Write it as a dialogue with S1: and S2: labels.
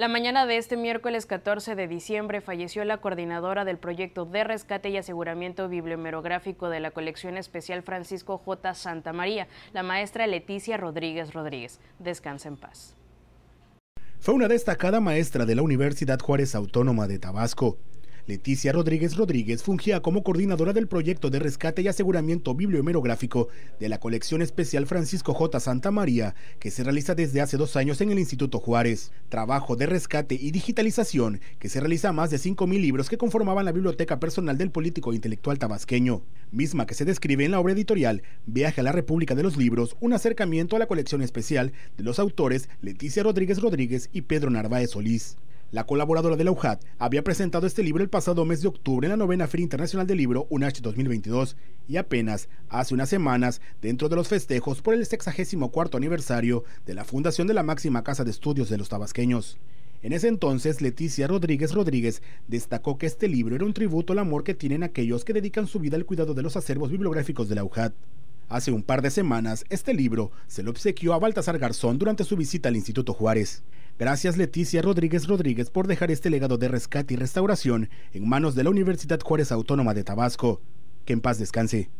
S1: La mañana de este miércoles 14 de diciembre falleció la coordinadora del proyecto de rescate y aseguramiento bibliomerográfico de la colección especial Francisco J. Santa María, la maestra Leticia Rodríguez Rodríguez. Descansa en paz.
S2: Fue una destacada maestra de la Universidad Juárez Autónoma de Tabasco, Leticia Rodríguez Rodríguez fungía como coordinadora del proyecto de rescate y aseguramiento bibliomerográfico de la colección especial Francisco J. Santa María, que se realiza desde hace dos años en el Instituto Juárez. Trabajo de rescate y digitalización que se realiza más de 5.000 libros que conformaban la biblioteca personal del político e intelectual tabasqueño, misma que se describe en la obra editorial Viaje a la República de los Libros, un acercamiento a la colección especial de los autores Leticia Rodríguez Rodríguez y Pedro Narváez Solís. La colaboradora de la UJAT había presentado este libro el pasado mes de octubre en la novena Feria Internacional del Libro UNACH 2022 y apenas hace unas semanas, dentro de los festejos por el 64 aniversario de la fundación de la máxima casa de estudios de los tabasqueños. En ese entonces, Leticia Rodríguez Rodríguez destacó que este libro era un tributo al amor que tienen aquellos que dedican su vida al cuidado de los acervos bibliográficos de la UJAT. Hace un par de semanas, este libro se lo obsequió a Baltasar Garzón durante su visita al Instituto Juárez. Gracias Leticia Rodríguez Rodríguez por dejar este legado de rescate y restauración en manos de la Universidad Juárez Autónoma de Tabasco. Que en paz descanse.